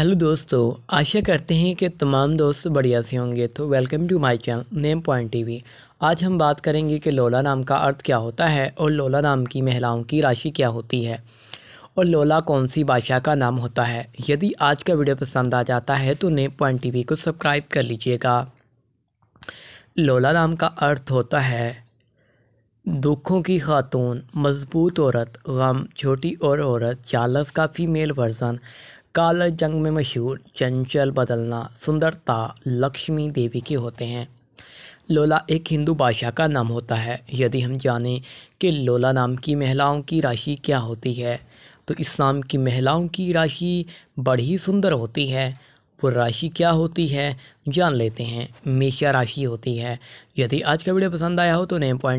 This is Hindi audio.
हेलो दोस्तों आशा करते हैं कि तमाम दोस्त बढ़िया से होंगे तो welcome to my channel name point TV आज हम बात करेंगे कि लोला नाम का अर्थ क्या होता है और लोला नाम की महिलाओं की राशि क्या होती है और लोला कौन सी भाषा का नाम होता है यदि आज का वीडियो पसंद आ जाता है तो नेम पॉइंट टी को सब्सक्राइब कर लीजिएगा लोला नाम का अर्थ होता है दुखों की खातून मजबूत औरत गम छोटी और औरत चालस का फीमेल वर्जन काला जंग में मशहूर चंचल बदलना सुंदरता लक्ष्मी देवी के होते हैं लोला एक हिंदू भाषा का नाम होता है यदि हम जानें कि लोला नाम की महिलाओं की राशि क्या होती है तो इस नाम की महिलाओं की राशि बड़ी सुंदर होती है वो राशि क्या होती है जान लेते हैं मेषा राशि होती है यदि आज का वीडियो पसंद आया हो तो नए पॉइंट